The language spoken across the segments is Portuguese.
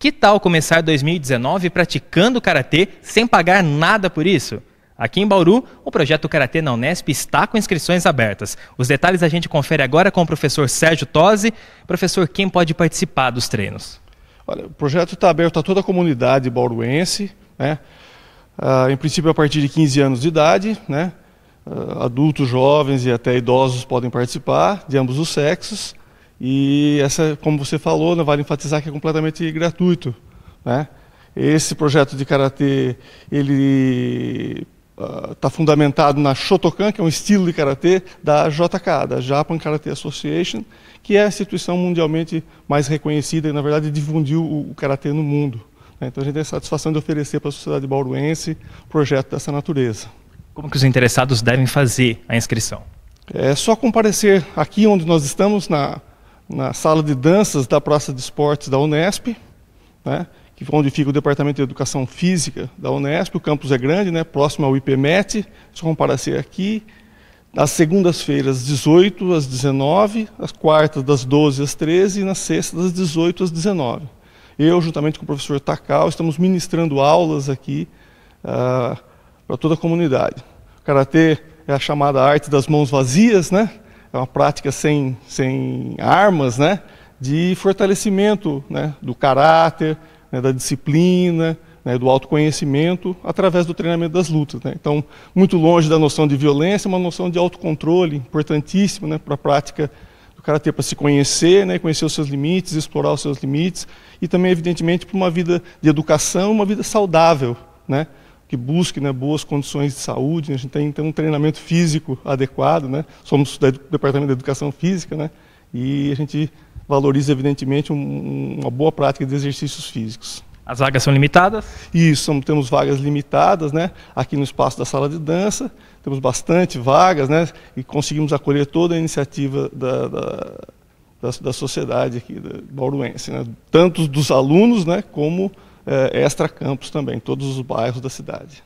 Que tal começar 2019 praticando karatê sem pagar nada por isso? Aqui em Bauru, o projeto Karatê na Unesp está com inscrições abertas. Os detalhes a gente confere agora com o professor Sérgio Tosi. Professor, quem pode participar dos treinos? Olha, o projeto está aberto a toda a comunidade bauruense, né? Ah, em princípio, a partir de 15 anos de idade, né? Ah, adultos, jovens e até idosos podem participar, de ambos os sexos. E essa, como você falou, não né, vale enfatizar que é completamente gratuito, né? Esse projeto de karatê, ele está ah, uh, fundamentado na Shotokan, que é um estilo de karatê da JK, da Japan Karate Association, que é a instituição mundialmente mais reconhecida e, na verdade, difundiu o, o karatê no mundo. Né? Então, a gente tem a satisfação de oferecer para a sociedade bauruense projeto dessa natureza. Como que os interessados devem fazer a inscrição? É só comparecer aqui onde nós estamos, na na sala de danças da Praça de Esportes da Unesp, né, que onde fica o Departamento de Educação Física da Unesp, o campus é grande, né, próximo ao IPMET, só comparecer aqui. Nas segundas-feiras, às 18 às 19, às quartas, das 12 às 13 e nas sextas, das 18 às 19. Eu, juntamente com o professor Takal, estamos ministrando aulas aqui uh, ah, para toda a comunidade. O Karatê é a chamada arte das mãos vazias, né? é uma prática sem, sem armas, né? de fortalecimento né? do caráter, né? da disciplina, né? do autoconhecimento, através do treinamento das lutas. Né? Então, muito longe da noção de violência, é uma noção de autocontrole importantíssima né? para a prática do caráter para se conhecer, né? conhecer os seus limites, explorar os seus limites, e também, evidentemente, para uma vida de educação, uma vida saudável. Né? que busque né, boas condições de saúde. Né, a gente tem então um treinamento físico adequado, né? Somos do departamento de educação física, né? E a gente valoriza evidentemente um, uma boa prática de exercícios físicos. As vagas são limitadas? Isso, temos vagas limitadas, né? Aqui no espaço da sala de dança, temos bastante vagas, né? E conseguimos acolher toda a iniciativa da, da, da, da sociedade aqui, da bauruense, né? Tanto dos alunos, né? Como é, eh, extra-campus também, todos os bairros da cidade.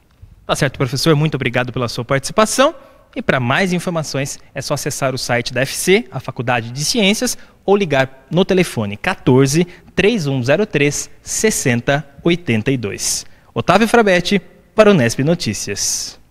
Tá certo, professor. Muito obrigado pela sua participação. E para mais informações é só acessar o site da FC, a Faculdade de Ciências, ou ligar no telefone 14 3103 6082. Otávio Frabetti para o Nesp Notícias.